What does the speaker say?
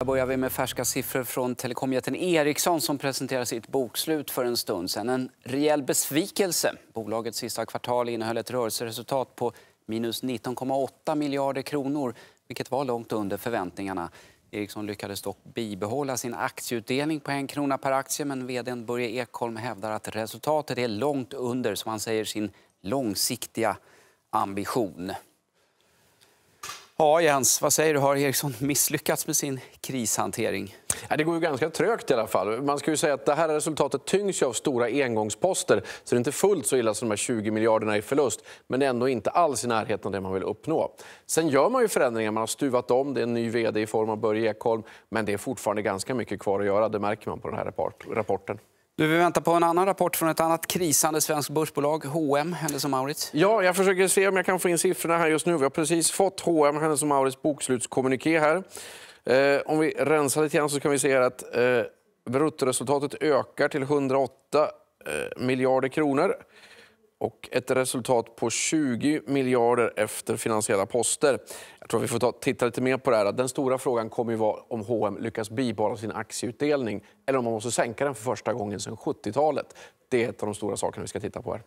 Här börjar vi med färska siffror från telekomjätten Ericsson som presenterar sitt bokslut för en stund sedan. En rejäl besvikelse. Bolagets sista kvartal innehöll ett rörelseresultat på minus 19,8 miljarder kronor vilket var långt under förväntningarna. Ericsson lyckades dock bibehålla sin aktieutdelning på en krona per aktie men vd Börje Ekholm hävdar att resultatet är långt under, som han säger, sin långsiktiga ambition. Ja, Jens, vad säger du? Har Ericsson misslyckats med sin krishantering? Ja, det går ju ganska trögt i alla fall. Man ska ju säga att det här resultatet tyngs av stora engångsposter, så det är inte fullt så illa som de här 20 miljarderna i förlust, men ändå inte alls i närheten av det man vill uppnå. Sen gör man ju förändringar, man har stuvat om, det är en ny vd i form av Börje Ekholm, men det är fortfarande ganska mycket kvar att göra, det märker man på den här rapporten. Du, vi väntar på en annan rapport från ett annat krisande svenskt börsbolag, H&M, Hennes Mauritz. Ja, jag försöker se om jag kan få in siffrorna här just nu. Vi har precis fått H&M, Hennes Mauritz bokslutskommuniké här. Eh, om vi rensar lite grann så kan vi se att eh, bruttoresultatet ökar till 108 eh, miljarder kronor och ett resultat på 20 miljarder efter finansiella poster. Jag tror vi får ta, titta lite mer på det här. Den stora frågan kommer ju vara om H&M lyckas bibehålla sin aktieutdelning eller om man måste sänka den för första gången sedan 70-talet. Det är ett av de stora sakerna vi ska titta på här.